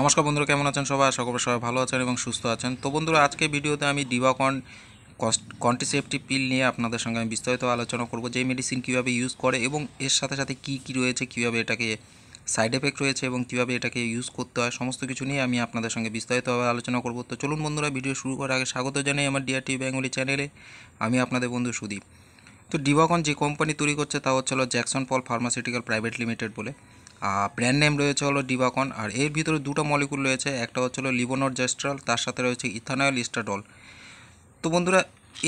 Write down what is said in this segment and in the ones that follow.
নমস্কার বন্ধুরা কেমন আছেন সবাই আশা করি সবাই ভালো আছেন এবং সুস্থ আছেন তো বন্ধুরা আজকে ভিডিওতে আমি ডিভাকন কন্টিসেপটিভ পিল নিয়ে আপনাদের সঙ্গে আমি বিস্তারিত আলোচনা করব যে মেডিসিন কিভাবে ইউজ করে এবং এর সাথে সাথে কি কি রয়েছে কিভাবে এটাকে সাইড এফেক্ট রয়েছে এবং কিভাবে এটাকে ইউজ করতে হয় সমস্ত কিছু নিয়ে আমি আপনাদের সঙ্গে বিস্তারিতভাবে আলোচনা করব তো চলুন বন্ধুরা ভিডিও শুরু করার আগে স্বাগত জানাই আমার ডিআরটি ব্যাঙ্গলি চ্যানেলে আমি আপনাদের বন্ধু সুদীপ তো ডিভাকন যে কোম্পানি তৈরি করছে তা হচ্ছিল Jackson Paul pharmaceutical private limited বলে ব্র্যান্ড নেম রয়েছে হলো ডিবাকন আর এর ভিতরে দুটো মলিকুল রয়েছে একটা হচ্ছে হলো লিবোনর জেস্ট্রাল তার সাথে রয়েছে ইথানয়েল ইস্টাডল তো বন্ধুরা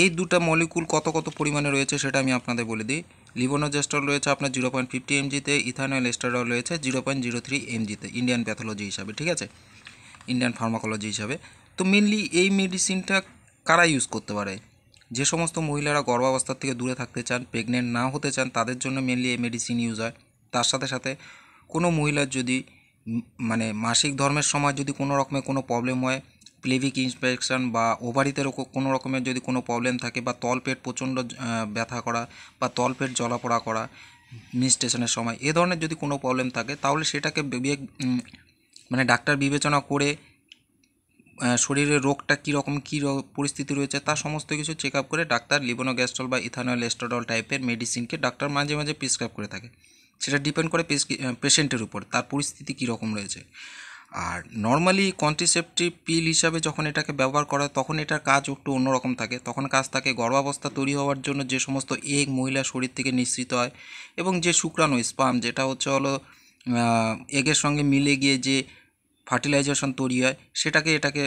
এই দুটা মলিকুল কত কত পরিমাণে রয়েছে সেটা আমি আপনাদের বলে দিই লিবোনোজেস্টল রয়েছে আপনার জিরো পয়েন্ট ফিফটি এমজিতে ইথানয়েল ইস্টাডল রয়েছে জিরো পয়েন্ট জিরো থ্রি এমজিতে ইন্ডিয়ান প্যাথোলজি হিসাবে ঠিক আছে ইন্ডিয়ান ফার্মাকোলজি হিসাবে তো মেনলি এই মেডিসিনটা কারা ইউজ করতে পারে যে সমস্ত মহিলারা গর্ভাবস্থার থেকে দূরে থাকতে চান প্রেগনেন্ট না হতে চান তাদের জন্য মেনলি এই মেডিসিন ইউজ হয় তার সাথে সাথে কোনো মহিলার যদি মানে মাসিক ধর্মের সময় যদি কোনো রকমের কোনো প্রবলেম হয় প্লেভিক ইনফেকশান বা ওভারিতে কোনো রকমের যদি কোনো প্রবলেম থাকে বা তলপেট প্রচণ্ড ব্যথা করা বা তলপেট জলাপড়া করা মিস্টেশনের সময় এ ধরনের যদি কোনো প্রবলেম থাকে তাহলে সেটাকে বিবেক মানে ডাক্তার বিবেচনা করে শরীরে রোগটা কীরকম কী পরিস্থিতি রয়েছে তা সমস্ত কিছু চেক আপ করে ডাক্তার লিবোনোগ্যাস্ট্রল বা ইথানল এস্ট্রাডল টাইপের মেডিসিনকে ডাক্তার মাঝে মাঝে প্রিসক্রাইব করে থাকে সেটা ডিপেন্ড করে পেশেন্টের উপর তার পরিস্থিতি কীরকম রয়েছে আর নর্মালি কন্ট্রিসেপটিভ পিল হিসাবে যখন এটাকে ব্যবহার করা হয় তখন এটার কাজ একটু অন্যরকম থাকে তখন কাজ থাকে গর্ভাবস্থা তৈরি হওয়ার জন্য যে সমস্ত এগ মহিলা শরীর থেকে নিঃসৃত হয় এবং যে শুক্রাণু স্পাম যেটা হচ্ছে হলো এগের সঙ্গে মিলে গিয়ে যে ফার্টিলাইজেশন তৈরি হয় সেটাকে এটাকে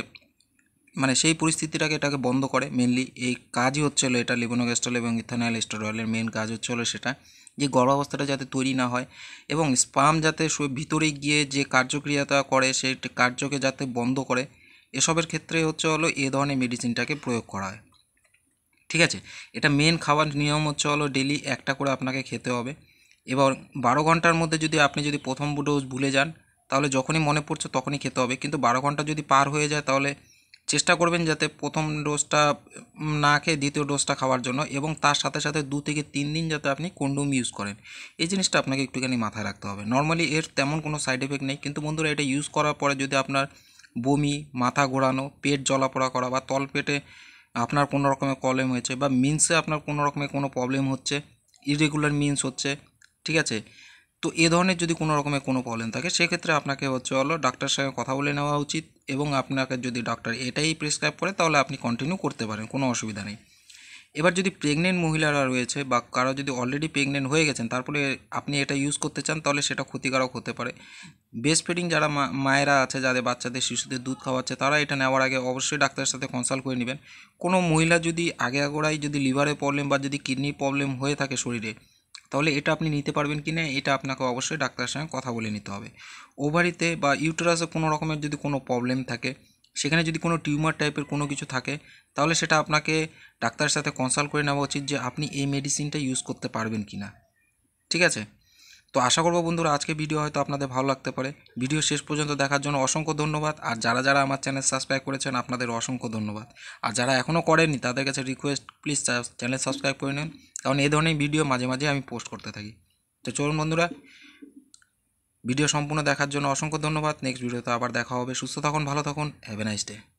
মানে সেই পরিস্থিতিটাকে এটাকে বন্ধ করে মেনলি এই কাজই হচ্ছিলো এটা লিবোনোগ্যাস্ট্রল এবং ইথানল স্টেরয়েলের মেন কাজ হচ্ছিলো সেটা যে গর্ভাবস্থাটা যাতে তৈরি না হয় এবং স্পাম যাতে ভিতরে গিয়ে যে কার্যক্রিয়াটা করে সেই কার্যকে যাতে বন্ধ করে এসবের ক্ষেত্রে হচ্ছে হলো এ ধরনের মেডিসিনটাকে প্রয়োগ করা হয় ঠিক আছে এটা মেন খাওয়ার নিয়ম হচ্ছে হলো ডেলি একটা করে আপনাকে খেতে হবে এবার বারো ঘন্টার মধ্যে যদি আপনি যদি প্রথম ডোজ ভুলে যান তাহলে যখনই মনে পড়ছে তখনই খেতে হবে কিন্তু বারো ঘন্টা যদি পার হয়ে যায় তাহলে চেষ্টা করবেন যাতে প্রথম ডোজটা না খেয়ে দ্বিতীয় ডোজটা খাওয়ার জন্য এবং তার সাথে সাথে দু থেকে তিন দিন যাতে আপনি কন্ডোম ইউজ করেন এই জিনিসটা আপনাকে একটুখানি মাথায় রাখতে হবে নর্মালি এর তেমন কোনো সাইড এফেক্ট নেই কিন্তু বন্ধুরা এটা ইউজ করার পরে যদি আপনার বমি মাথা ঘোরানো পেট জলাপোড়া করা বা তলপেটে আপনার কোনো রকমের প্রবলেম হয়েছে বা মিন্সে আপনার কোনো রকমের কোনো প্রবলেম হচ্ছে ইরেগুলার মিন্স হচ্ছে ঠিক আছে তো এ ধরনের যদি কোনো রকমের কোনো প্রবলেম থাকে সেক্ষেত্রে আপনাকে হচ্ছে হলো ডাক্তার সঙ্গে কথা বলে নেওয়া উচিত এবং আপনাকে যদি ডাক্তার এটাই প্রেসক্রাইব করে তাহলে আপনি কন্টিনিউ করতে পারেন কোনো অসুবিধা নেই এবার যদি প্রেগনেন্ট মহিলারা রয়েছে বা কারো যদি অলরেডি প্রেগনেন্ট হয়ে গেছেন তারপরে আপনি এটা ইউজ করতে চান তাহলে সেটা ক্ষতিকারক হতে পারে বেস্ট ফিডিং যারা মায়েরা আছে যাদের বাচ্চাদের শিশুদের দুধ খাওয়াচ্ছে তারা এটা নেওয়ার আগে অবশ্যই ডাক্তারের সাথে কনসাল্ট করে নেবেন কোনো মহিলা যদি আগে আগোড়াই যদি লিভারের প্রবলেম বা যদি কিডনির প্রবলেম হয়ে থাকে শরীরে তাহলে এটা আপনি নিতে পারবেন কি না এটা আপনাকে অবশ্যই ডাক্তারের সঙ্গে কথা বলে নিতে হবে ওভারিতে বা ইউটেরাসে কোনো রকমের যদি কোনো প্রবলেম থাকে সেখানে যদি কোনো টিউমার টাইপের কোনো কিছু থাকে তাহলে সেটা আপনাকে ডাক্তারের সাথে কনসাল্ট করে নেওয়া উচিত যে আপনি এই মেডিসিনটা ইউজ করতে পারবেন কি না ঠিক আছে তো আশা করবো বন্ধুরা আজকে ভিডিও হয়তো আপনাদের ভালো লাগতে পারে ভিডিও শেষ পর্যন্ত দেখার জন্য অসংখ্য ধন্যবাদ আর যারা যারা আমার চ্যানেল সাবস্ক্রাইব করেছেন আপনাদের অসংখ্য ধন্যবাদ আর যারা এখনও করেননি তাদের কাছে রিকোয়েস্ট প্লিজ চ্যানেল সাবস্ক্রাইব করে নেন কারণ এই ধরনের ভিডিও মাঝে মাঝে আমি পোস্ট করতে থাকি তো চলুন বন্ধুরা ভিডিও সম্পূর্ণ দেখার জন্য অসংখ্য ধন্যবাদ নেক্সট ভিডিওতে আবার দেখা হবে সুস্থ থাকুন ভালো থাকুন হ্যাভ এ নাইস ডে